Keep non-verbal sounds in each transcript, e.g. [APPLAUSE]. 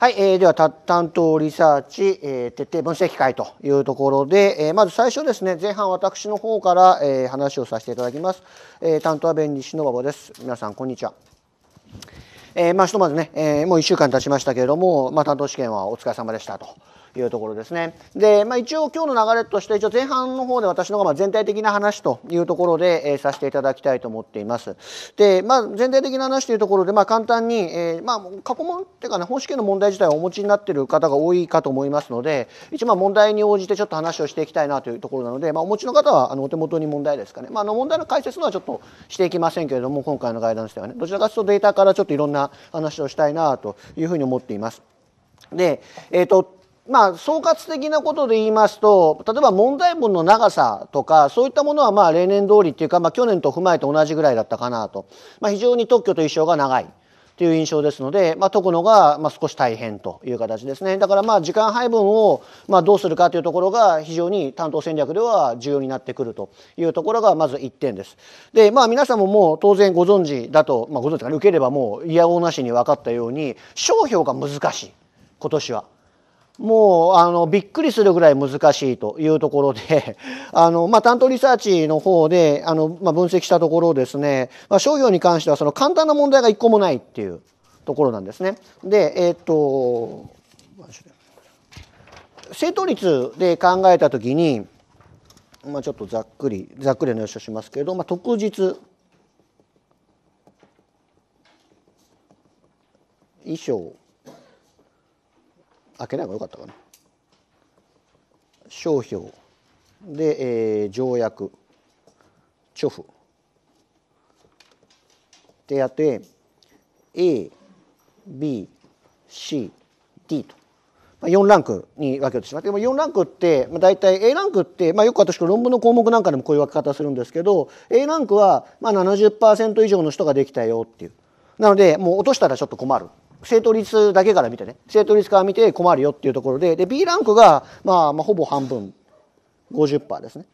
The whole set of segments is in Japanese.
はい、えー、では担当リサーチ、えー、徹底分析会というところで、えー、まず最初ですね前半私の方から、えー、話をさせていただきます、えー、担当は弁理士の馬場です皆さんこんにちはえー、まあひとまずね、えー、もう1週間経ちましたけれども、まあ、担当試験はお疲れ様でしたというところですね。で、まあ、一応今日の流れとして一応前半の方で私のがま全体的な話というところで、えー、させていただきたいと思っています。で、まあ、全体的な話というところで、まあ、簡単に、えー、まあ、過去問っていうかね本試験の問題自体をお持ちになってる方が多いかと思いますので一あ、問題に応じてちょっと話をしていきたいなというところなので、まあ、お持ちの方はあのお手元に問題ですかね、まあ、あの問題の解説のはちょっとしていきませんけれども今回のガイダンスではねどちらかというとデータからちょっといろんな話をしたいなというふうに思っています。で、えーとまあ、総括的なことで言いますと例えば問題文の長さとかそういったものはまあ例年通りっていうか、まあ、去年と踏まえて同じぐらいだったかなと、まあ、非常に特許と一緒が長い。という印象ですので、まあ、解くのが、まあ、少し大変という形ですねだからまあ時間配分を、まあ、どうするかというところが非常に担当戦略では重要になってくるというところがまず1点です。でまあ皆さんももう当然ご存知だと、まあ、ご存知か、ね、受ければもういやおうなしに分かったように商標が難しい今年は。もうあのびっくりするぐらい難しいというところで [LAUGHS] あの、まあ、担当リサーチの方であの、まあ、分析したところですね、まあ、商業に関してはその簡単な問題が1個もないっていうところなんですね。でえー、っと正答率で考えた時に、まあ、ちょっとざっくりざっくりの予想しますけれど、まあ、特実衣装開けない方が良かったかな商標で、えー、条約著婦。ってやって ABCD と、まあ、4ランクに分けてしまってでも4ランクって、まあ、大体 A ランクって、まあ、よく私論文の項目なんかでもこういう分け方するんですけど A ランクはまあ70%以上の人ができたよっていうなのでもう落としたらちょっと困る正答率だけから見てね正答率から見て困るよっていうところでで B ランクが、まあ、まあほぼ半分50%ですね。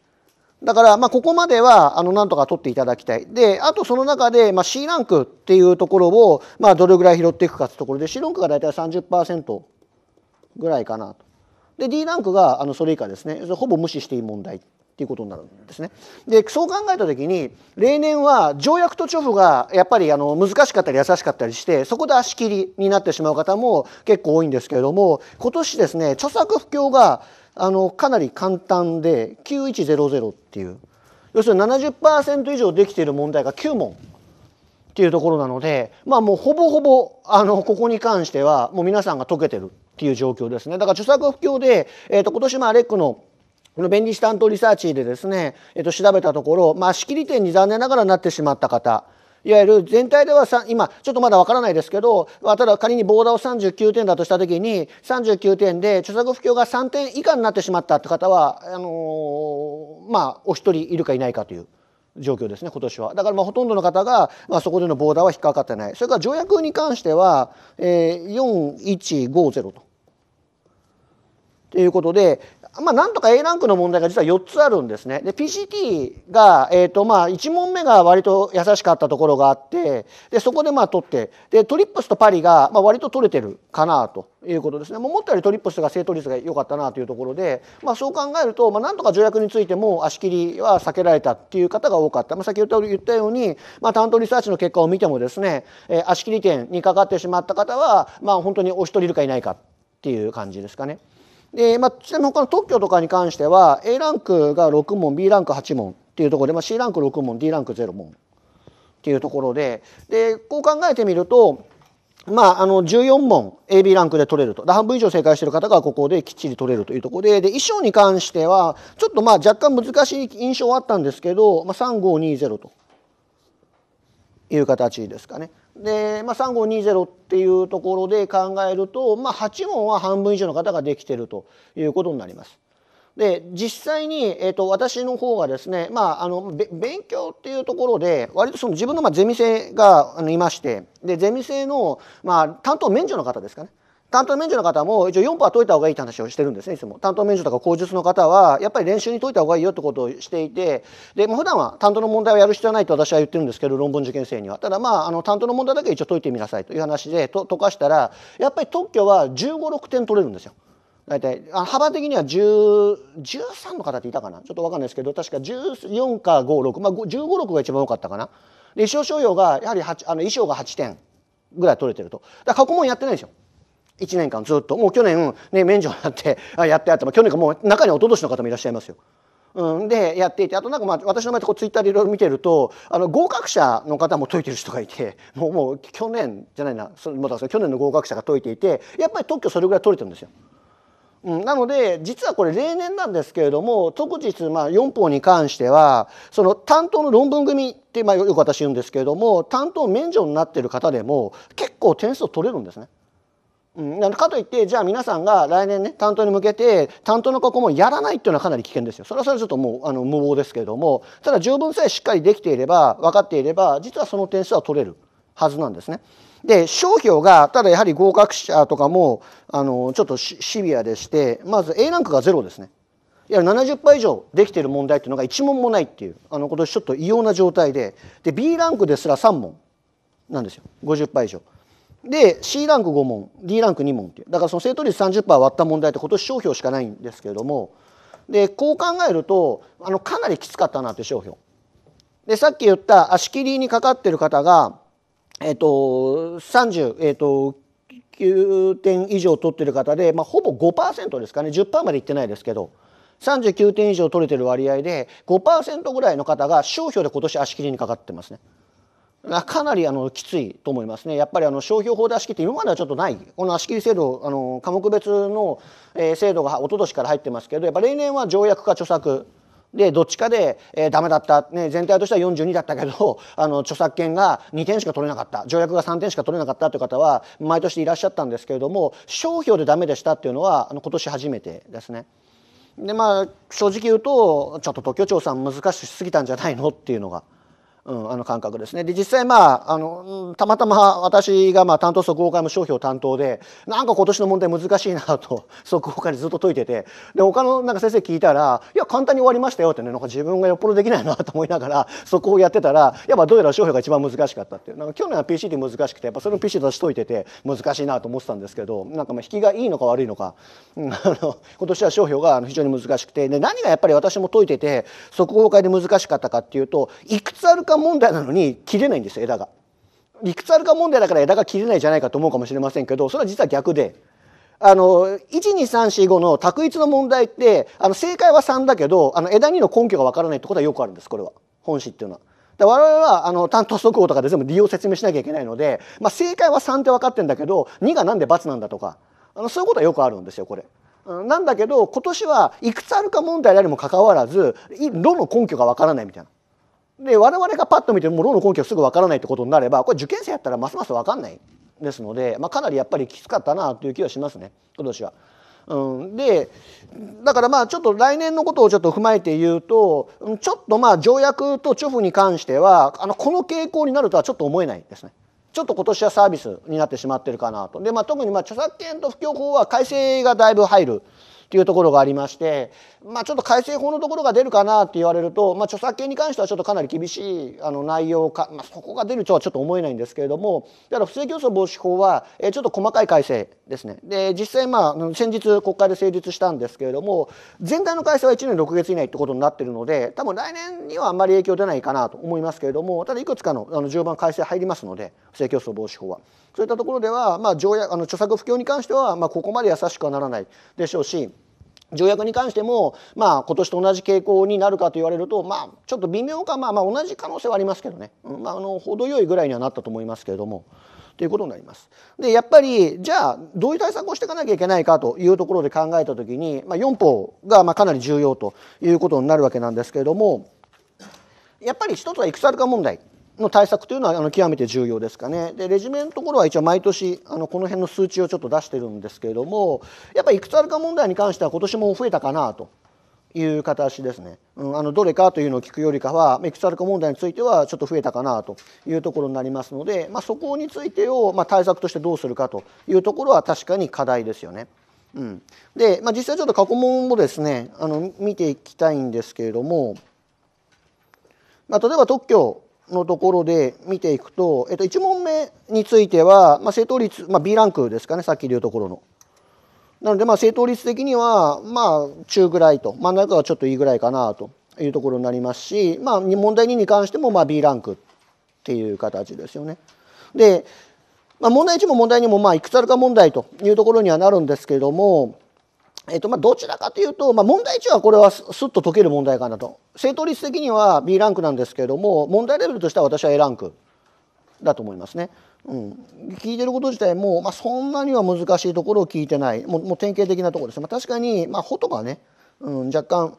だから、まあ、ここまでは、あの、なんとか取っていただきたい。で、あとその中で、まあ、C ランクっていうところを、まあ、どれぐらい拾っていくかってところで、C ランクが大体30%ぐらいかなと。で、D ランクが、あの、それ以下ですね。ほぼ無視していい問題っていうことになるんですね。でそう考えた時に例年は条約と著布がやっぱりあの難しかったり優しかったりしてそこで足切りになってしまう方も結構多いんですけれども今年ですね著作不況があのかなり簡単で9100っていう要するに70%以上できている問題が9問。っていうところなので、まあ、もうほぼほぼあのここに関してはもう皆さんが解けてるっていう状況ですね。だから著作不況で、えーと、と今年もアレックのこの弁理士担当リサーチでですね、えっと、調べたところ、まあ、仕切り店に残念ながらなってしまった方いわゆる全体では今ちょっとまだわからないですけどただ仮にボーダーを39点だとした時に39点で著作不況が3点以下になってしまったって方はあのー、まあお一人いるかいないかという。状況ですね今年はだからまあほとんどの方が、まあ、そこでのボーダーは引っかかってないそれから条約に関しては、えー、4150と。ということで、まあ、なんとか A ランクの問題が実は4つあるんですね。で、PCT が、えっ、ー、と、まあ、1問目が割と優しかったところがあって、で、そこでまあ取って、で、トリップスとパリが、まあ、割と取れてるかなということですね。もう思ったよりトリップスが正答率が良かったなというところで、まあ、そう考えると、まあ、なんとか条約についても足切りは避けられたっていう方が多かった。まあ、先ほど言ったように、まあ、担当リサーチの結果を見てもですね、えー、足切り点にかかってしまった方は、まあ、本当にお一人いるかいないかっていう感じですかね。で、まあ、ちなみに他の特許とかに関しては A ランクが6問 B ランク8問っていうところで、まあ、C ランク6問 D ランク0問っていうところででこう考えてみると、まあ、あの14問 AB ランクで取れると半分以上正解してる方がここできっちり取れるというところでで衣装に関してはちょっとまあ若干難しい印象はあったんですけど、まあ、3520という形ですかね。で、まあ、3520っていうところで考えると、まあ、8問は半分以上の方ができてるということになります。で実際に、えーと、と私の方がですね、まあ、あの勉強っていうところで割とその自分の、まあ、ゼミ生があのいましてでゼミ生の、まあ、担当免除の方ですかね担当免除の方も一応4%ー解いた方がいいって話をしてるんですねいつも担当免除とか口述の方はやっぱり練習に解いた方がいいよってことをしていてで、まあ、普段は担当の問題をやる必要はないと私は言ってるんですけど論文受験生にはただまああの担当の問題だけ一応解いてみなさいという話でと解かしたらやっぱり特許は1 5 6点取れるんですよ。大体幅的には13の方っていたかなちょっと分かんないですけど確か14か56まあ1 5六6が一番多かったかなで衣装商用がやはりあの衣装が8点ぐらい取れてるとだから過去問やってないんですよ1年間ずっともう去年、ね、免除になってやってやって、まあ、去年かもう中におととしの方もいらっしゃいますよ。うん、でやっていてあとなんかまあ私の前でこうツイッターでいろいろ見てるとあの合格者の方も解いてる人がいてもうもう去年じゃないなそまだ去年の合格者が解いていてやっぱり特許それぐらい取れてるんですよ。うん、なので実はこれ例年なんですけれども特実まあ、4法に関してはその担当の論文組って、まあ、よく私言うんですけれども担当免除になってる方でも結構点数取れるんですね。うん、かといってじゃあ皆さんが来年ね担当に向けて担当の過去問やらないっていうのはかなり危険ですよそれはそれちょっともうあの無謀ですけれどもただ十分さえしっかりできていれば分かっていれば実はその点数は取れるはずなんですね。で商標がただやはり合格者とかもあのちょっとシビアでしてまず A ランクが0ですね。いや70%以上できている問題っていうのが1問もないっていうあの今年ちょっと異様な状態でで B ランクですら3問なんですよ50%以上。で C ランク5問 D ランク2問っていうだからその正答率30%割った問題って今年商標しかないんですけれどもでこう考えるとあのかなりきつかったなって商標。でさっき言った足切りにかかってる方がえっ、ー、と30えっ、ー、と9点以上取ってる方で、まあ、ほぼ5%ですかね10%までいってないですけど39点以上取れてる割合で5%ぐらいの方が商標で今年足切りにかかってますね。かなりあのきついと思いますね。やっぱりあの商標法で足切って今まではちょっとないこの足切り制度あの科目別の、えー、制度が一昨年から入ってますけどやっぱ例年は条約か著作でどっちかで、えー、ダメだった、ね、全体としては42だったけど [LAUGHS] あの著作権が2点しか取れなかった条約が3点しか取れなかったという方は毎年いらっしゃったんですけれども商標でダメでしたっていうのはあの今年初めてですね。でまあ正直言うとちょっと特許庁さん難しすぎたんじゃないのっていうのが。うん、あの感覚ですね。で、実際まあ、あの、たまたま私がまあ担当速報会も商標担当で、なんか今年の問題難しいなと、[LAUGHS] 速報会でずっと解いてて、で、他のなんか先生聞いたら、いや、簡単に終わりましたよってね、なんか自分がよっぽどできないなと思いながら、速報やってたら、やっぱどうやら商標が一番難しかったっていう。なんか去年は PC で難しくて、やっぱそれ PC 出しといてて難しいなと思ってたんですけど、なんかまあ引きがいいのか悪いのか、うん、あの、今年は商標が非常に難しくて、で、何がやっぱり私も解いてて、速報会で難しかったかっていうと、いくつあるか問題なのに切れないんです枝が。理屈あるか問題だから枝が切れないじゃないかと思うかもしれませんけどそれは実は逆で。あの12345の択一の問題ってあの正解は3だけどあの枝2の根拠がわからないってことはよくあるんですこれは本詞っていうのは。で我々はあの担当速報とかで全部理由を説明しなきゃいけないので、まあ、正解は3って分かってんだけど2が何で×なんだとかあのそういうことはよくあるんですよこれ。なんだけど今年はいくつあるか問題であにもかかわらず「ろ」の根拠がわからないみたいな。で我々がパッと見ても論の根拠すぐ分からないってことになればこれ受験生やったらますます分かんないですので、まあ、かなりやっぱりきつかったなという気はしますね今年は。うん、でだからまあちょっと来年のことをちょっと踏まえて言うとちょっとまあ条約と著付に関してはあのこの傾向になるとはちょっと思えないですね。ちょっと今年はサービスになってしまってるかなと。で、まあ、特にま著作権と布教法は改正がだいぶ入るというところがありましてまあ、ちょっと改正法のところが出るかなって言われると、まあ、著作権に関してはちょっとかなり厳しいあの内容か、まあ、そこが出るとはちょっと思えないんですけれどもだから不正競争防止法は、えちょっと細かい改正ですねで実際、まあ、先日国会で成立したんですけれども全体の改正は1年6月以内ってことになってるので多分来年にはあんまり影響出ないかなと思いますけれどもただいくつかのあの番改正入りますので不正競争防止法は。そういったところでは、まあ、条約あの著作不況に関しては、まあ、ここまで優しくはならないでしょうし条約に関しても、まあ、今年と同じ傾向になるかと言われると、まあ、ちょっと微妙か、まあ、まあ同じ可能性はありますけどね、うんまあ、あの程よいぐらいにはなったと思いますけれども。ということになります。でやっぱりじゃあどういう対策をしていかなきゃいけないかというところで考えた時に、まあ、4法がまあかなり重要ということになるわけなんですけれどもやっぱり一つは戦か問題の対策というのはあの極めて重要ですかねでレジュメのところは一応毎年あのこの辺の数値をちょっと出してるんですけれどもやっぱりいくつあるか問題に関しては今年も増えたかなという形ですね、うん、あのどれかというのを聞くよりかはいくつあるか問題についてはちょっと増えたかなというところになりますので、まあ、そこについてを、まあ、対策としてどうするかというところは確かに課題ですよね。うん、で、まあ、実際ちょっと過去問もですねあの見ていきたいんですけれども、まあ、例えば特許のところで見ていくと、えっと、1問目については、まあ、正答率、まあ、B ランクですかねさっきでいうところの。なのでまあ正答率的にはまあ中ぐらいと真ん中はちょっといいぐらいかなというところになりますし、まあ、問題2に関してもまあ B ランクっていう形ですよね。で、まあ、問題1も問題2もまあいくつあるか問題というところにはなるんですけれどもえっとまあ、どちらかというと、まあ、問題値はこれはすっと解ける問題かなと正答率的には B ランクなんですけれども問題レベルとしては私は A ランクだと思いますね。うん、聞いてること自体も、まあ、そんなには難しいところを聞いてないもう典型的なところですね、まあ、確かに、まあ、ほとがね、うん、若干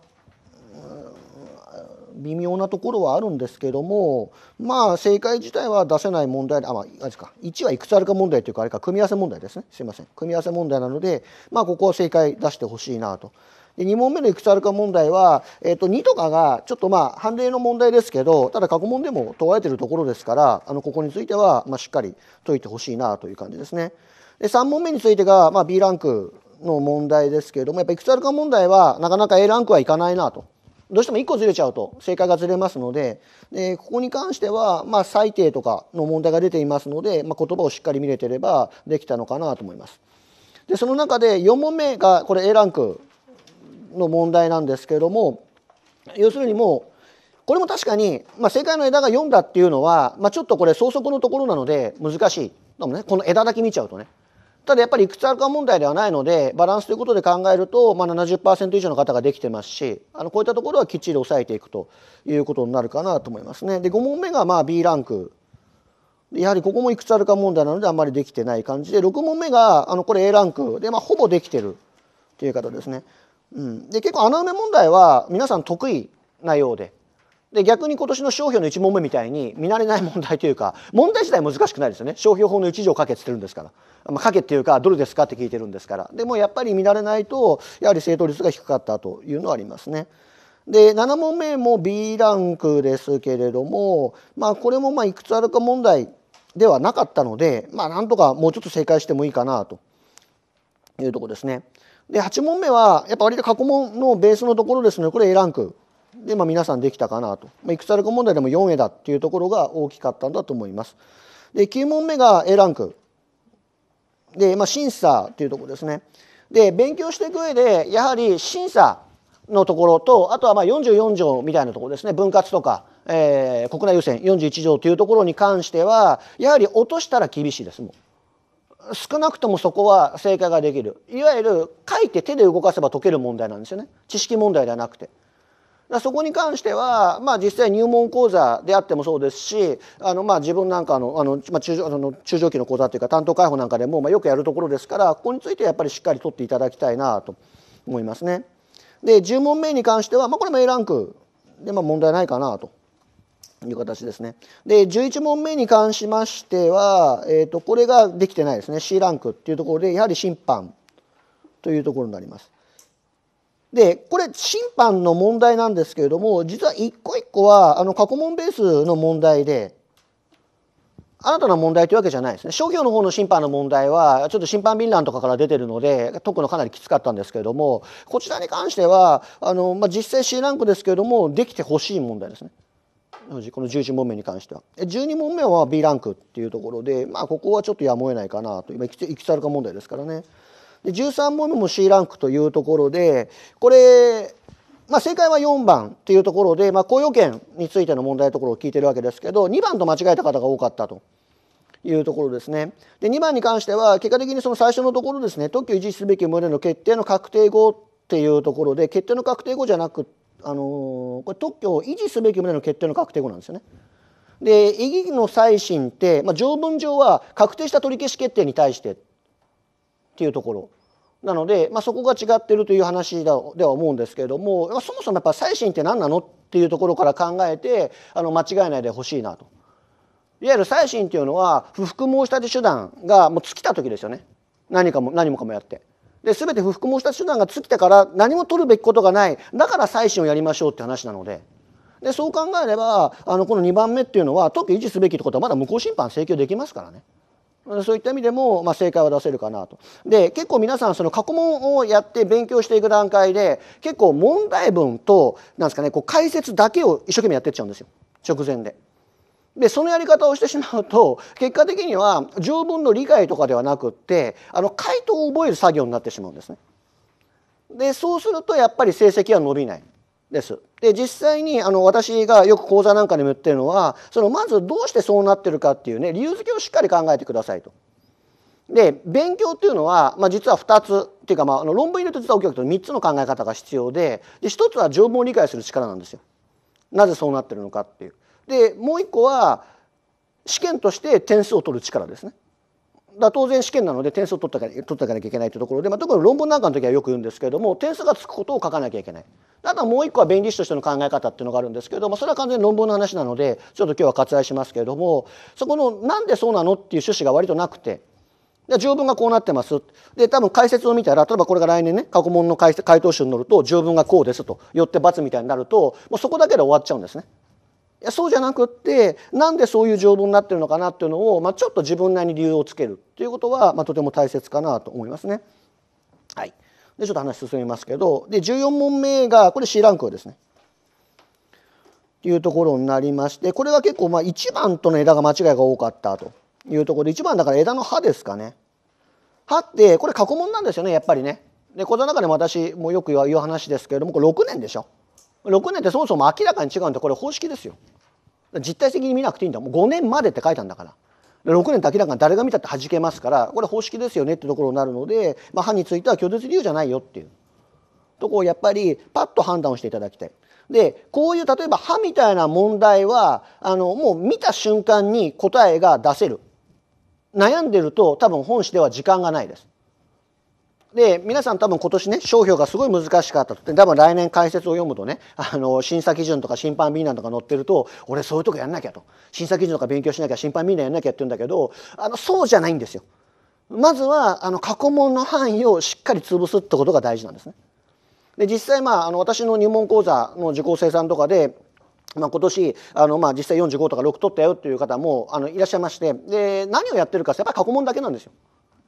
微妙なところはあるんですけどもまあ正解自体は出せない問題あまああれですか1はいくつあるか問題というかあれか組み合わせ問題ですねすいません組み合わせ問題なのでまあここは正解出してほしいなと。で2問目のいくつあるか問題は、えー、と2とかがちょっとまあ判例の問題ですけどただ過去問でも問われているところですからあのここについてはまあしっかり解いてほしいなという感じですね。で3問目についてがまあ B ランクの問題ですけれどもやっぱいくつあるか問題はなかなか A ランクはいかないなとどうしても1個ずれちゃうと正解がずれますのででここに関しては、まあ、最低とかの問題が出ていますので、まあ、言葉をしっかり見れてればできたのかなと思います。でその中で4問目がこれ A ランクの問題なんですけれども要するにもうこれも確かに、まあ、正解の枝が4だっていうのは、まあ、ちょっとこれ相則のところなので難しい。でもねこの枝だけ見ちゃうとね。ただやっぱりいくつあるか問題ではないのでバランスということで考えると、まあ70、以上の方ができてますしあのこういったところはきっちり抑えていくということになるかなと思いますね。で5問目がまあ B ランクやはりここもいくつあるか問題なのであんまりできてない感じで6問目があのこれ A ランクで、まあ、ほぼできてるという方ですね。うん、で結構穴埋め問題は皆さん得意なようでで逆に今年の商標の1問目みたいに見慣れない問題というか問題自体難しくないですよね商標法の1条かけってってるんですから、まあ、かけっていうかどれですかって聞いてるんですからでもやっぱり見慣れないとやはり正答率が低かったというのはありますね。で7問目も B ランクですけれども、まあ、これもまあいくつあるか問題ではなかったので、まあ、なんとかもうちょっと正解してもいいかなというとこですね。で8問目はやっぱ割と過去問のベースのところですの、ね、でこれ A ランクで、まあ、皆さんできたかなと、まあ、いくつある問題でも4絵だっていうところが大きかったんだと思いますで9問目が A ランクで、まあ、審査っていうところですねで勉強していく上でやはり審査のところとあとはまあ44条みたいなところですね分割とか、えー、国内優先41条というところに関してはやはり落としたら厳しいですもん少なくともそこは正解ができるいわゆる書いて手で動かせば解ける問題なんですよね知識問題ではなくて。そこに関しては、まあ、実際入門講座であってもそうですしあの、まあ、自分なんかのあの、まあ、中あの中上期の講座というか担当会報なんかでも、まあ、よくやるところですからここについてやっぱりしっかり取っていただきたいなと思いますね。で10問目に関しては、まあ、これも A ランクで、まあ、問題ないかなという形ですね。で11問目に関しましては、えーとこれができてないですね C ランクっていうところでやはり審判というところになります。でこれ審判の問題なんですけれども実は一個一個はあの過去問ベースの問題で新たな問題というわけじゃないですね商業の方の審判の問題はちょっと審判便欄とかから出てるので解くのかなりきつかったんですけれどもこちらに関してはあの、まあ、実際 C ランクですけれどもできてほしい問題ですね。この11問目に関しては12問目は B ランクっていうところで、まあ、ここはちょっとやむを得ないかなと今いきつあるか問題ですからね。で13問目も C ランクというところでこれまあ、正解は4番っていうところで、まあ、雇用権についての問題のところを聞いてるわけですけど2番と間違えた方が多かったというところですね。で2番に関しては結果的にその最初のところですね特許維持すべき旨の決定の確定後っていうところで決定の確定後じゃなく、あのー、これ特許を維持すべき旨の決定の確定後なんですよね。で異議の再審って、まあ、条文上は確定した取り消し決定に対してっていうところなので、まあ、そこが違ってるという話では思うんですけれどもそもそもやっぱ最新って何なのっていうところから考えてあの間違えないでほしいなと。いわゆる再審っていうのは不服申し立て手段がもう尽きた時ですよね何かも何もかもやって。で全て不服申し立て手段が尽きたから何も取るべきことがないだから再審をやりましょうって話なので。でそう考えればあのこの2番目っていうのは特許維持すべきってことはまだ無効審判請求できますからね。そういった意味でも、まあ、正解は出せるかなと。で結構皆さんその過去問をやって勉強していく段階で結構問題文となんですかねこう解説だけを一生懸命やってっちゃうんですよ直前で。でそのやり方をしてしまうと結果的には条文の理解とかではなくってあの回答を覚える作業になってしまうんですね。でそうするとやっぱり成績は伸びないです。で実際にあの私がよく講座なんかでも言ってるのはそのまずどうしてそうなってるかっていうね理由付けをしっかり考えてくださいと。で勉強っていうのは、まあ、実は2つっていうか、まあ、あの論文入れて実は大きくと3つの考え方が必要でで1つは条文を理解する力なんですよ。なぜそうなってるのかっていう。でもう1個は試験として点数を取る力ですね。だ当然試験なので点数を取ったて取っていかなきゃいけないというところで、まあ、特に論文なんかの時はよく言うんですけれども点数がつくことを書かなきゃいけないあとはもう一個は弁理士としての考え方っていうのがあるんですけれどもそれは完全に論文の話なのでちょっと今日は割愛しますけれどもそこのなんでそうなのっていう趣旨が割となくて。で条文がこうなってますで多分解説を見たら例えばこれが来年ね過去問の解答集に載ると条文がこうですとよって罰みたいになるともうそこだけで終わっちゃうんですね。いやそうじゃなくってなんでそういう条文になってるのかなっていうのを、まあ、ちょっと自分なりに理由をつけるっていうことは、まあ、とても大切かなと思いますね。はい、でちょっと話進みますけどで14問目がこれ C ランクですね。っていうところになりましてこれが結構まあ1番との枝が間違いが多かったというところで1番だから枝の葉ですかね。葉ってこれ過去問なんですよねやっぱりね。でこの中でも私もよく言う話ですけれどもこれ6年でしょ。6年ってそもそも明らかに違うんでこれ方式ですよ実体的に見なくていいんだもう5年までって書いたんだから6年って明らかに誰が見たって弾けますからこれ方式ですよねってところになるので、まあ、歯については拒絶理由じゃないよっていうとこをやっぱりパッと判断をしていただきたい。でこういう例えば歯みたいな問題はあのもう見た瞬間に答えが出せる悩んでると多分本誌では時間がないです。で皆さん多分今年ね商標がすごい難しかったと多分来年解説を読むとねあの審査基準とか審判ビーナとか載ってると俺そういうとこやんなきゃと審査基準とか勉強しなきゃ審判ビーナやんなきゃって言うんだけどあのそうじゃないんですよ。まずはあの過去問の範囲をしっかり潰すってことが大事なんですね。で実際まああの私の入門講座の受講生さんとかでまあ、今年あの、まあ、実際45とか6取ったよっていう方もあのいらっしゃいましてで何をやってるかってやっぱり過去問だけなんですよ。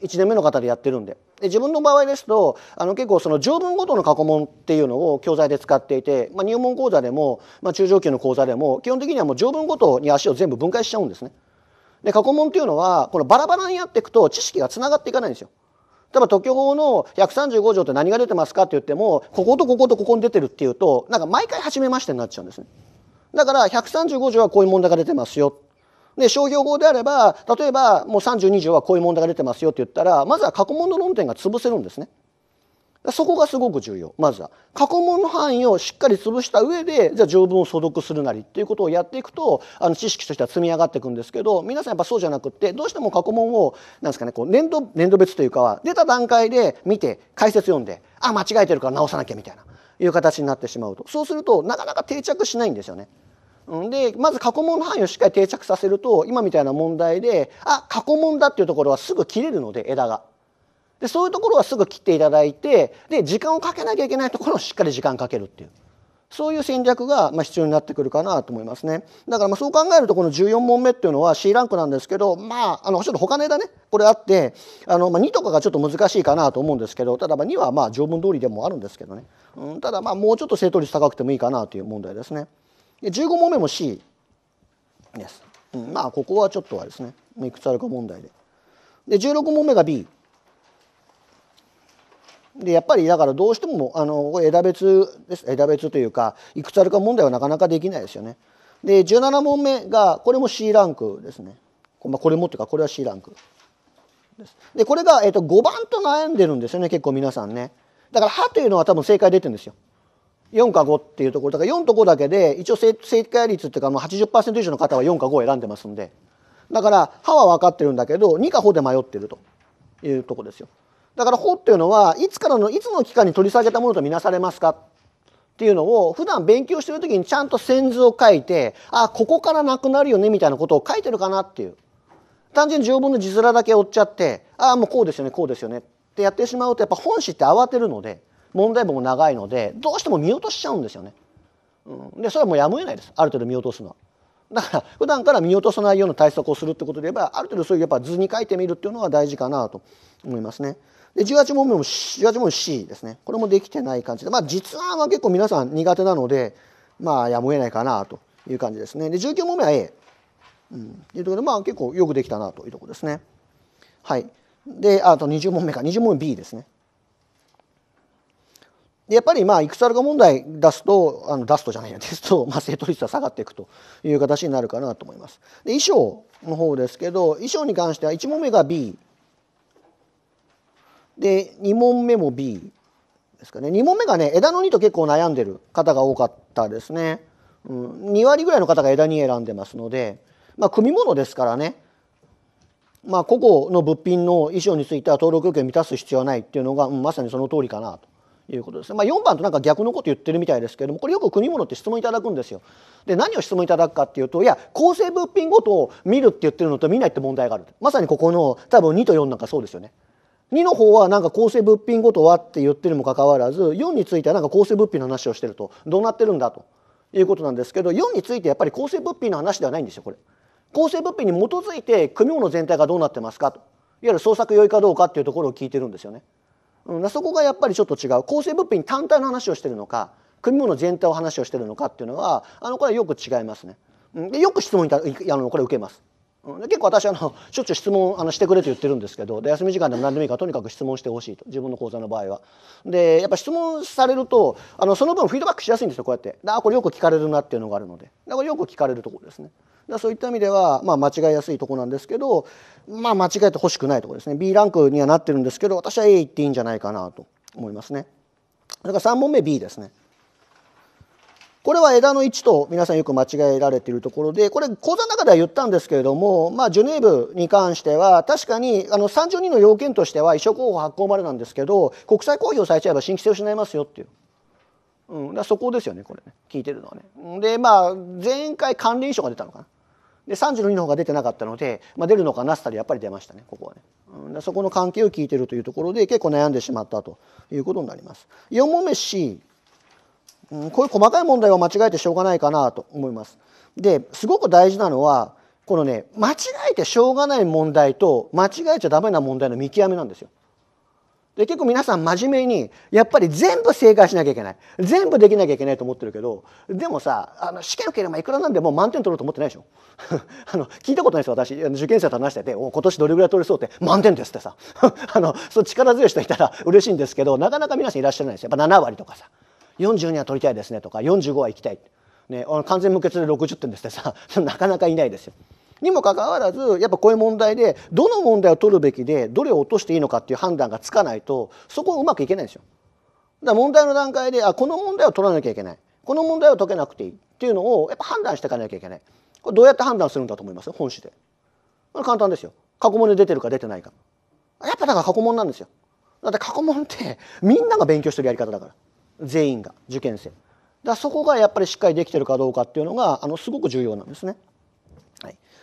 1年目の方でやってるんでで自分の場合ですとあの結構その条文ごとの過去問っていうのを教材で使っていて、まあ、入門講座でも、まあ、中上級の講座でも基本的にはもう条文ごとに足を全部分解しちゃうんですね。で過去問っていうのはこのバラバラにやっていくと知識がつながっていかないんですよ。例えば特許法の135条って何が出てますかって言ってもこことこことここに出てるっていうとなんか毎回初めましてになっちゃうんですね。だから135条はこういう問題が出てますよで商業法であれば例えばもう32条はこういう問題が出てますよって言ったらまずは過去問の論点が潰せるんですね。そこがすごく重要まずは過去問の範囲をしっかり潰した上でじゃあ条文を所読するなりっていうことをやっていくとあの知識としては積み上がっていくんですけど皆さんやっぱそうじゃなくってどうしても過去問をなんですかねこう年度年度別というかは出た段階で見て解説読んであ間違えてるから直さなきゃみたいないう形になってしまうとそうするとなかなか定着しないんですよね。で、まず過去問の範囲をしっかり定着させると、今みたいな問題で、あ、過去問だっていうところはすぐ切れるので、枝が。で、そういうところはすぐ切っていただいて、で、時間をかけなきゃいけないところをしっかり時間かけるっていう。そういう戦略がまあ必要になってくるかなと思いますね。だからまあそう考えるとこの14問目っていうのは C ランクなんですけど、まあ、あの、ちょっと他の枝ね、これあって、あの、まあ2とかがちょっと難しいかなと思うんですけど、ただまあ2はまあ条文通りでもあるんですけどね。うん、ただまあもうちょっと正答率高くてもいいかなという問題ですね。15問目も C です、うん、まあここはちょっとはですねいくつあるか問題でで16問目が B でやっぱりだからどうしてもあの枝別です枝別というかいくつあるか問題はなかなかできないですよねで17問目がこれも C ランクですねこれもっていうかこれは C ランクですでこれが、えー、と5番と悩んでるんですよね結構皆さんねだから「は」というのは多分正解出てるんですよ4か5っていうところだから4と5だけで一応正解率っていうかもう80%以上の方は4か5を選んでますんでだから「は」は分かってるんだけど2か「ほ」で迷ってるというとこですよだから「ほ」っていうのはいつからのいつの期間に取り下げたものとみなされますかっていうのを普段勉強してる時にちゃんと線図を書いてあここからなくなるよねみたいなことを書いてるかなっていう単純に条文の字面だけ追っちゃってああもうこうですよねこうですよねってやってしまうとやっぱ本誌って慌てるので。問題文も長いのでどうしても見落としちゃうんですよね。うん、でそれはもうやむを得ないですある程度見落とすのは。だから普段から見落とさないような対策をするってことで言えばある程度そういうやっぱ図に書いてみるっていうのは大事かなと思いますね。で18問目も18問 C ですねこれもできてない感じでまあ実案は結構皆さん苦手なのでまあやむを得ないかなという感じですね。で19問目は A、うん、いうところでまあ結構よくできたなというところですね。はい、であと20問目か20問目 B ですね。でやっぱりまあいくつあるか問題出すとあの出すとじゃないやで [LAUGHS] すと、まあ、正答率は下がっていくという形になるかなと思います。で衣装の方ですけど衣装に関しては1問目が B で2問目も B ですかね2問目がね枝の2と結構悩んでる方が多かったですね、うん、2割ぐらいの方が枝2選んでますのでまあ組物ですからねまあ個々の物品の衣装については登録要件を満たす必要はないっていうのが、うん、まさにその通りかなということです、まあ、4番となんか逆のこと言ってるみたいですけれどもこれよく国物って質問いただくんですよ。で何を質問いただくかっていうといや構成物品ごとを見るって言ってるのと見ないって問題があるまさにここの多分2と4なんかそうですよね。2の方はなんか構成物品ごとはって言ってるにもかかわらず4についてはなんか構成物品の話をしてるとどうなってるんだということなんですけど4についてやっぱり構成物品の話ではないんですよこれ。構成物品に基づいて組物全体がどうなってますかといわゆる創作良いかどうかっていうところを聞いてるんですよね。うん、そこがやっぱりちょっと違う構成物品単体の話をしてるのか組物全体を話をしてるのかっていうのはあのこれはよく違いますね。でよく質問いたあのこれ受けます。結構私あの [LAUGHS] しょっちゅう質問あのしてくれと言ってるんですけどで休み時間でも何でもいいからとにかく質問してほしいと自分の講座の場合は。でやっぱ質問されるとあのその分フィードバックしやすいんですよこうやって。あこれよく聞かれるなっていうのがあるのでだからよく聞かれるところですね。だそういった意味では、まあ、間違いやすいとこなんですけど、まあ、間違えてほしくないとこですね B ランクにはなってるんですけど私は A いっていいんじゃないかなと思いますね。だから3問目 B ですね。これは枝の位置と皆さんよく間違えられているところでこれ講座の中では言ったんですけれども、まあ、ジュネーブに関しては確かにあの32の要件としては移植候補発行までなんですけど国際公表されちゃえば新規性を失いますよっていううん、だそこですよねこれね聞いてるのはね。でまあ前回関連書が出たのかな。で32の方が出てなかったので、まあ、出るのかなったりやっぱり出ましたねここはね、うん、そこの関係を聞いてるというところで結構悩んでしまったということになります4問目 C、うん、こういう細かい問題は間違えてしょうがないかなと思いますですごく大事なのはこのね間違えてしょうがない問題と間違えちゃダメな問題の見極めなんですよで結構皆さん真面目にやっぱり全部正解しなきゃいけない全部できなきゃいけないと思ってるけどでもさあの試験受ければいくらなんでも満点取ろうと思ってないでしょ [LAUGHS] あの聞いたことないです私受験生と話してて「今年どれぐらい取れそう?」って「満点です」ってさ [LAUGHS] あのそう力強い人いたら嬉しいんですけどなかなか皆さんいらっしゃらないですやっぱ7割とかさ42は取りたいですねとか45は行きたい、ね、完全無欠で60点ですってさ [LAUGHS] なかなかいないですよ。にもかかわらずやっぱこういう問題でどの問題を取るべきでどれを落としていいのかっていう判断がつかないとそこはうまくいけないんですよ。だ問題の段階であこの問題を取らなきゃいけないこの問題を解けなくていいっていうのをやっぱ判断していかなきゃいけないこれどうやって判断するんだと思います本誌で。これ簡単ですよ。過去問で出てるか出てないか。やっぱだから過去問なんですよ。だって過去問ってみんなが勉強してるやり方だから全員が受験生。だそこがやっぱりしっかりできてるかどうかっていうのがあのすごく重要なんですね。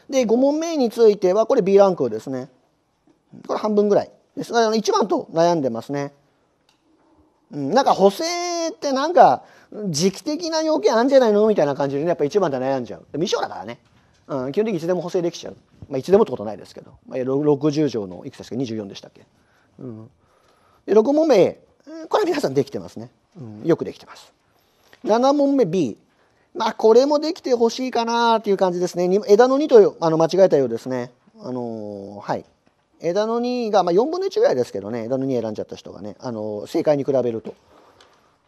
で5問目についてはこれ B ランクですねこれ半分ぐらいですあ1番と悩んでますね、うん、なんか補正ってなんか時期的な要件あるんじゃないのみたいな感じで、ね、やっぱ1番で悩んじゃう未勝だからね、うん、基本的にいつでも補正できちゃう、まあ、いつでもってことないですけど、まあ、60条のいくつですか24でしたっけ、うん、で6問目これは皆さんできてますね、うん、よくできてます7問目 B まあ、これもできてほしいかなっていう感じですね。枝の2とあの間違えたようですね。あのー、はい。枝の2が、まあ、4分の1ぐらいですけどね、枝の2選んじゃった人がね、あのー、正解に比べると。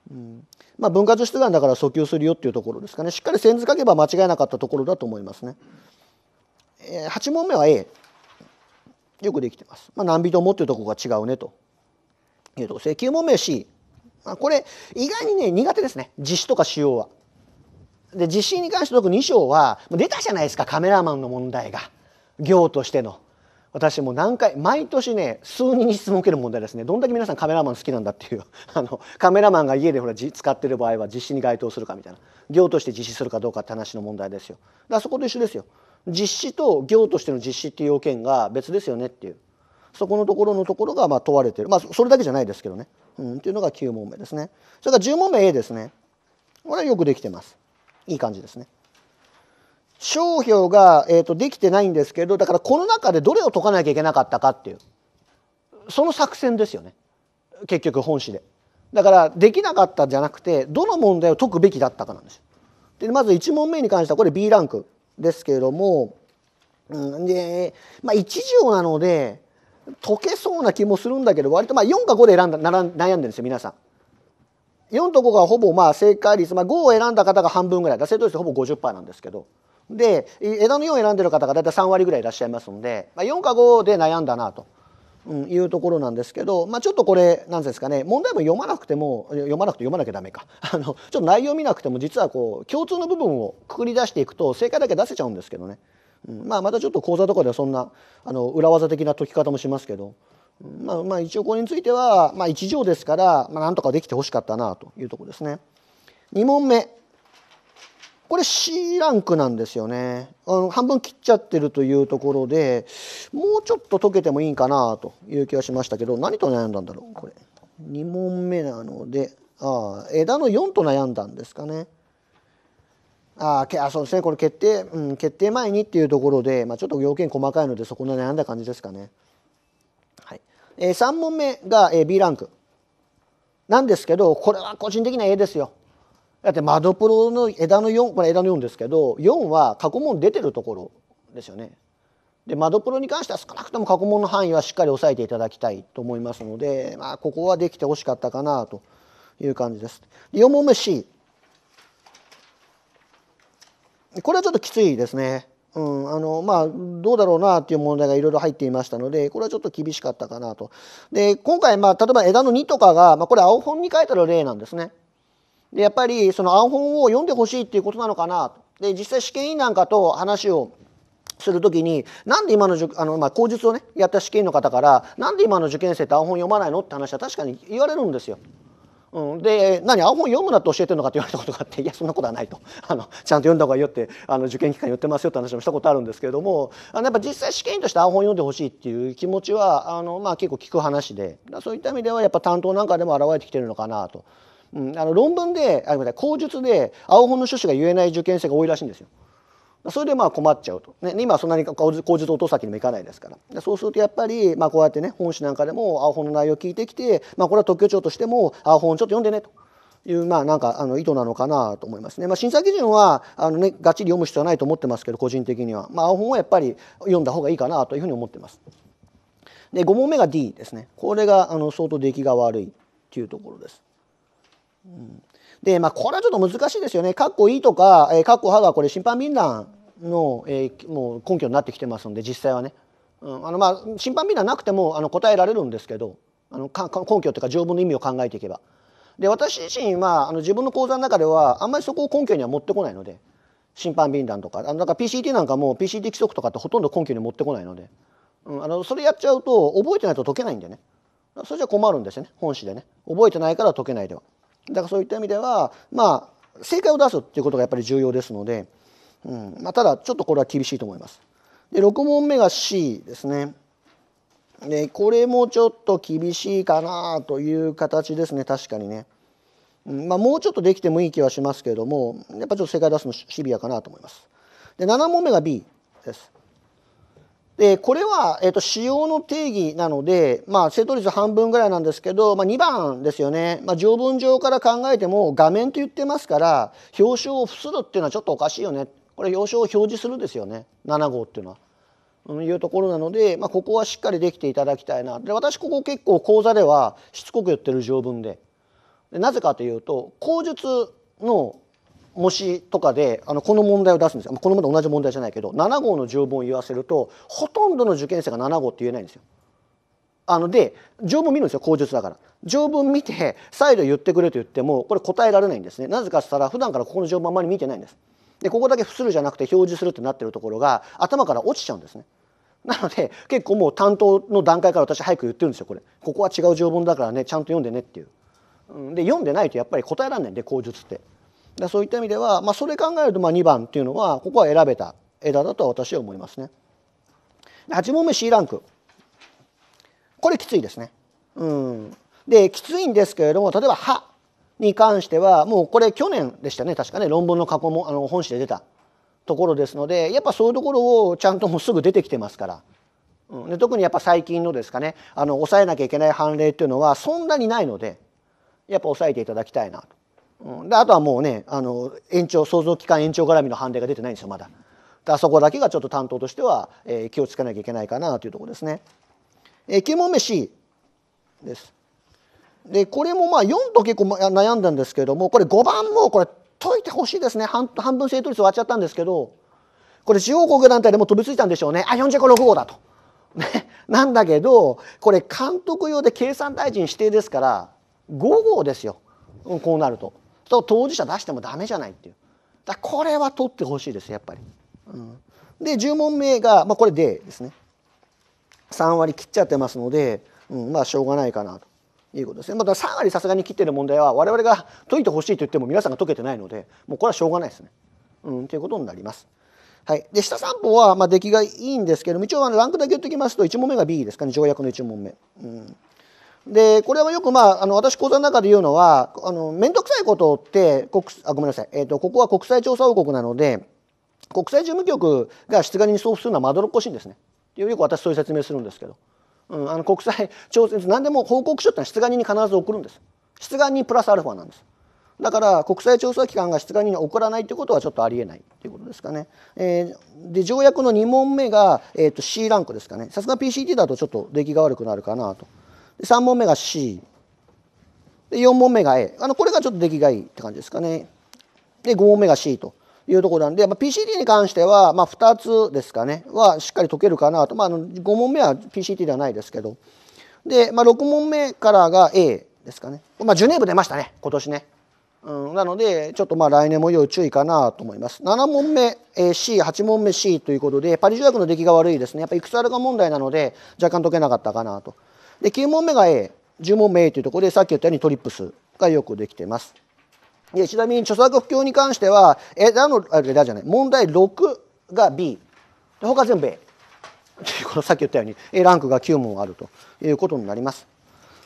うんまあ、分割出願だから訴求するよっていうところですかね。しっかり線図書けば間違えなかったところだと思いますね。えー、8問目は A。よくできてます。まあ、何人もっていうとこが違うねというところですね。9問目は C。まあ、これ、意外にね、苦手ですね。実施とか使用は。で地震に関して特に2章は出たじゃないですかカメラマンの問題が行としての。私も何回毎年ね数人に質問を受ける問題ですねどんだけ皆さんカメラマン好きなんだっていう [LAUGHS] あのカメラマンが家でほら使ってる場合は実施に該当するかみたいな行として実施するかどうかって話の問題ですよだからそこと一緒ですよ実施と行としての実施っていう要件が別ですよねっていうそこのところのところがまあ問われてるまあそれだけじゃないですけどねうんっていうのが9問目ですねそれから10問目 A ですねこれはよくできてますいい感じですね。商標が、えーと、できてないんですけどだからこの中でどれを解かなきゃいけなかったかっていうその作戦ですよね結局本誌で。だからできなかったんじゃなくてどの問題を解くべきだったかなんですでまず1問目に関してはこれ B ランクですけれども、うん、で、まあ、1条なので解けそうな気もするんだけど割とまあ4か5で選んだ悩んでるんですよ皆さん。4と5がほぼまあ正解率、まあ、5を選んだ方が半分ぐらい正答率ほぼ50%なんですけどで枝の4を選んでる方が大体3割ぐらいいらっしゃいますので、まあ、4か5で悩んだなと。いうところなんですけど、まあ、ちょっとこれ何ですかね問題も読まなくても読まなくて読まなきゃダメか [LAUGHS] あのちょっと内容見なくても実はこう共通の部分をくくり出していくと正解だけ出せちゃうんですけどね、うん、まあまたちょっと講座とかではそんなあの裏技的な解き方もしますけど。まあ、まあ、一応これについては、まあ、1条ですから、まあ、なんとかできてほしかったなというとこですね。2問目これ C ランクなんですよねあの半分切っちゃってるというところでもうちょっと解けてもいいかなという気はしましたけど何と悩んだんだろうこれ2問目なのであ枝の4と悩んだんですかね。あけあそうですねこれ決定、うん、決定前にっていうところで、まあ、ちょっと要件細かいのでそこの悩んだ感じですかね。え3問目が、え B ランクなんですけどこれは個人的な A ですよ。だって窓プロの枝の4これ枝の4ですけど4は過去問出てるところですよね。で窓プロに関しては少なくとも過去問の範囲はしっかり押さえていただきたいと思いますので、まあ、ここはできてほしかったかなという感じです。で4問目 C これはちょっときついですね。うんあのまあ、どうだろうなっていう問題がいろいろ入っていましたので、これはちょっと厳しかったかなと。で、今回、まあ、例えば枝の2とかが、まあ、これ青本に書いてある例なんですね。で、やっぱりその青本を読んでほしいっていうことなのかなと。で、実際試験員なんかと話をするときに、なんで今のあの、まあ、口述をね、やった試験員の方から、なんで今の受験生って青本読まないのって話は確かに言われるんですよ。うん、で何青本読むなって教えてるのかって言われたことがあって [LAUGHS] いやそんなことはないとあのちゃんと読んだ方がいいよってあの受験期間言ってますよって話もしたことあるんですけれどもあのやっぱ実際試験員として青本読んでほしいっていう気持ちはあの、まあ、結構聞く話でそういった意味ではやっぱ担当なんかでも現れてきてるのかなと、うん、あの論文であ口述で青本の趣旨が言えない受験生が多いらしいんですよ。それでまあ困っちゃうと、ね、今そんなに工事と落とす先にもいかないですからそうするとやっぱり、まあ、こうやってね本誌なんかでも青本の内容を聞いてきて、まあ、これは特許庁としても青本ちょっと読んでねと。いう、まあ、なんか、あの、意図なのかなと思いますね。まあ、審査基準は、あのね、がっちり読む必要はないと思ってますけど、個人的には。まあ、青本はやっぱり読んだ方がいいかなというふうに思ってます。で、5問目が D ですね。これが、あの、相当出来が悪いっていうところです。うんで、まあ、これはちょっと難しいですよね。かっこいいとか、えー、かっこはがこれ審判民団の、えー、もう根拠になってきてますので、実際はね。うん、あのまあ、審判民団なくてもあの答えられるんですけど、あのか根拠というか条文の意味を考えていけば。で、私自身はあの自分の講座の中では、あんまりそこを根拠には持ってこないので、審判民団とか、あのだから PCT なんかも PCT 規則とかってほとんど根拠に持ってこないので、うん、あのそれやっちゃうと、覚えてないと解けないんでね。それじゃ困るんですよね、本誌でね。覚えてないから解けないでは。だからそういった意味ではまあ正解を出すっていうことがやっぱり重要ですので、うんまあ、ただちょっとこれは厳しいと思います。で6問目が C ですね。でこれもちょっと厳しいかなという形ですね確かにね。まあ、もうちょっとできてもいい気はしますけれどもやっぱちょっと正解出すのシビアかなと思います。で7問目が B です。で、これは、えっ、と、使用の定義なので、まあ、正答率半分ぐらいなんですけど、まあ、2番ですよね。まあ、条文上から考えても、画面と言ってますから、表彰を付するっていうのはちょっとおかしいよね。これ、表彰を表示するですよね。7号っていうのは。うん、いうところなので、まあ、ここはしっかりできていただきたいな。で、私、ここ結構講座ではしつこく言ってる条文で。でなぜかというと、口述の模試とかであのこの問題を出すんですよこの問題同じ問題じゃないけど7号の条文を言わせるとほとんどの受験生が7号って言えないんですよ。あので条文見るんですよ口述だから条文見て再度言ってくれと言ってもこれ答えられないんですねなぜかしたら普段からここの条文あんまり見てないんですでここだけ「不する」じゃなくて表示するってなってるところが頭から落ちちゃうんですねなので結構もう担当の段階から私早く言ってるんですよこれここは違う条文だからねちゃんと読んでねっていう、で読んでないとやっぱり答えられないんで口述って。でそういった意味では、まあ、それ考えるとまあ2番っていうのはここは選べた枝だとは私は思いますね。8問目 C ランクこれきついですね。うんできついんですけれども例えば「歯」に関してはもうこれ去年でしたね確かね論文の過去もあの本誌で出たところですのでやっぱそういうところをちゃんともうすぐ出てきてますから。うん、で特にやっぱ最近のですかねあの抑えなきゃいけない判例っていうのはそんなにないのでやっぱ抑えていただきたいなと。であとはもうねあの延長想像期間延長絡みの判例が出てないんですよまだ。だそこだけがちょっと担当としては、えー、気をつけなきゃいけないかなというところですね。えー、9問目 C です。でこれもまあ4と結構悩んだんですけどもこれ5番もこれ解いてほしいですね半半分正答率終わっちゃったんですけどこれ地方工業団体でも飛びついたんでしょうねあ45、6号だと。[LAUGHS] ね、なんだけどこれ監督用で経産大臣指定ですから5号ですよこうなると。と当事者出してもダメじゃないっていうだこれは取ってほしいですやっぱり、うん、で10問目が、まあ、これでですね3割切っちゃってますので、うん、まあしょうがないかなということですね、まあ、だ3割さすがに切ってる問題は我々が解いてほしいと言っても皆さんが解けてないのでもうこれはしょうがないですね、うん、ということになります。はい、で下3歩はまあ出来がいいんですけども一応あのランクだけ言っておきますと1問目が B ですかね条約の1問目。うんで、これはよく、まあ、あの、私講座の中で言うのは、あの、面倒くさいことって、国、あ、ごめんなさい。えっ、ー、と、ここは国際調査王国なので、国際事務局が出願に送付するのはまどろっこしいんですね。よく私そういう説明するんですけど、うん、あの国際調整何でも報告書ってのは出願に必ず送るんです出願にプラスアルファなんですだから国際調査機関が出願に送らないということはちょっとありえないということですかね、えー、で条約の2問目が、えーと、と C ランクですかねさすが PCT だとちょっと出来が悪くなるかなと3問目が C で4問目が A あのこれがちょっと出来がいいって感じですかねで5問目が C というところなんで、まあ、PCT に関しては、まあ、2つですかねはしっかり解けるかなと、まあ、あの5問目は PCT ではないですけどで、まあ、6問目からが A ですかね、まあ、ジュネーブ出ましたね今年ね、うん、なのでちょっとまあ来年も要注意かなと思います7問目 C8 問目 C ということでパリ条約の出来が悪いですねやっぱりいくつあるか問題なので若干解けなかったかなと。で9問目が A10 問目 A というところでさっき言ったようにトリップスがよくできています。でちなみに著作不況に関しては枝のあれだじゃない問題6が B で他全部 A このさっき言ったように A ランクが9問あるということになります。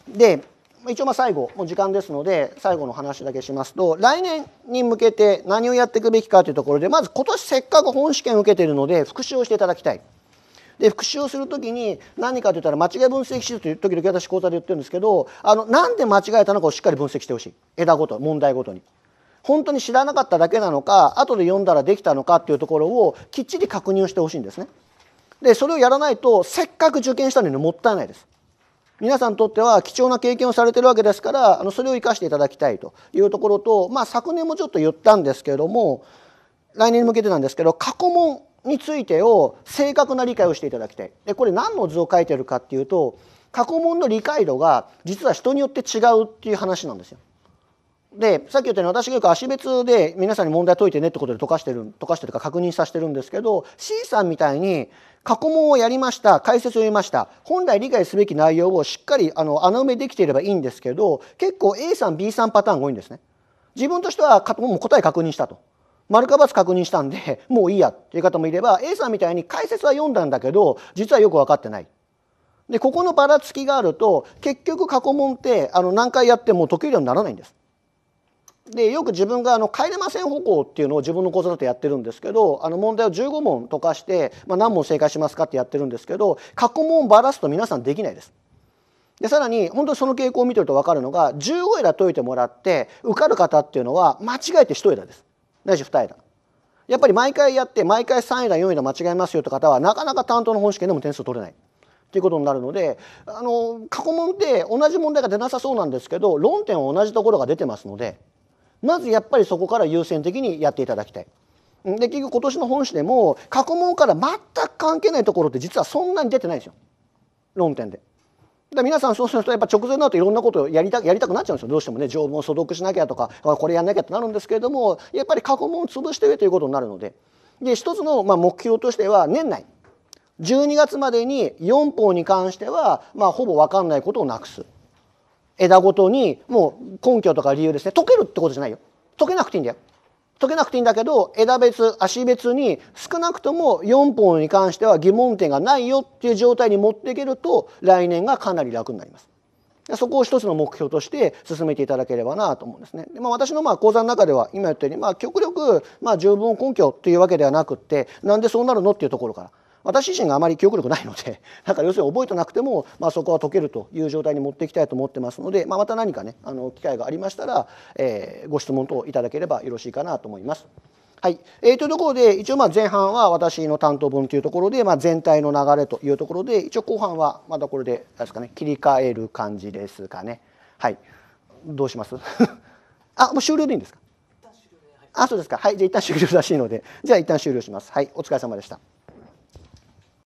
で一応まあ最後もう時間ですので最後の話だけしますと来年に向けて何をやっていくべきかというところでまず今年せっかく本試験を受けているので復習をしていただきたい。で復習をする時に何かといったら間違い分析し数という時々私講座で言ってるんですけどあのなんで間違えたのかをしっかり分析してほしい枝ごと問題ごとに。本当に知らなかっただけなのか後で読んだらできたのかっていうところをきっちり確認をしてほしいんですね。でそれをやらないとせっかく受験したのにもったいないです。皆さんにとっては貴重な経験をされてるわけですからあのそれを生かしていただきたいというところと、まあ、昨年もちょっと言ったんですけれども来年に向けてなんですけど過去問についてを正確な理解をしていただきたいでこれ何の図を書いてるかっていうと過去問の理解度が実は人によって違うっていう話なんですよ。でさっき言ったように私がよく足別で皆さんに問題解いてねってことで解かしてる解かしてるか確認させてるんですけど C さんみたいに過去問をやりました解説を読みました本来理解すべき内容をしっかりあの穴埋めできていればいいんですけど結構 A さん B さんパターンが多いんですね。自分としては過去問答え確認したと。丸か×確認したんで [LAUGHS] もういいやっていう方もいれば A さんみたいに解説は読んだんだけど実はよく分かってない。でここのばらつきがあると結局過去問ってあの何回やっても解けるようにならないんです。でよく自分があの帰れません歩行っていうのを自分の子育てやってるんですけどあの問題を15問解かして、まあ、何問正解しますかってやってるんですけど過去問をばらすと皆さんできないです。でさらに本当にその傾向を見てると分かるのが15枝解いてもらって受かる方っていうのは間違えて1枝です。ないし二重だやっぱり毎回やって毎回3位だ4位だ間違えますよって方はなかなか担当の本試験でも点数取れないっていうことになるのであの過去問って同じ問題が出なさそうなんですけど論点は同じところが出てますのでまずやっぱりそこから優先的にやっていただきたい。で結局今年の本試でも過去問から全く関係ないところって実はそんなに出てないんですよ論点で。で皆さんそうするとやっぱ直前になるといろんなことをやりたやりたくなっちゃうんですよどうしてもね条文を所読しなきゃとかこれやんなきゃってなるんですけれどもやっぱり過去問を潰して上ということになるのでで一つのまあ目標としては年内12月までに4法に関してはまあほぼ分かんないことをなくす枝ごとにもう根拠とか理由ですね解けるってことじゃないよ解けなくていいんだよ解けなくていいんだけど枝別足別に少なくとも4本に関しては疑問点がないよっていう状態に持っていけると来年がかなり楽になります。そこを一つの目標として進めていただければなと思うんですね。でまあ、私のまあ講座の中では今言ったように、まあ、極力まあ十分根拠というわけではなくってなんでそうなるのっていうところから私自身があまり記憶力ないのでだ [LAUGHS] から要するに覚えてなくても、まあ、そこは解けるという状態に持っていきたいと思ってますので、まあ、また何かねあの機会がありましたら、えー、ご質問等いただければよろしいかなと思います。はい、えー、というところで一応まあ前半は私の担当分というところで、まあ、全体の流れというところで一応後半はまたこれでですか、ね、切り替える感じですかね。はい、どうします [LAUGHS] あもう終了でいいんですかあそうですかはいじゃあ一旦終了らしいのでじゃあ一旦終了しますはいお疲れ様でした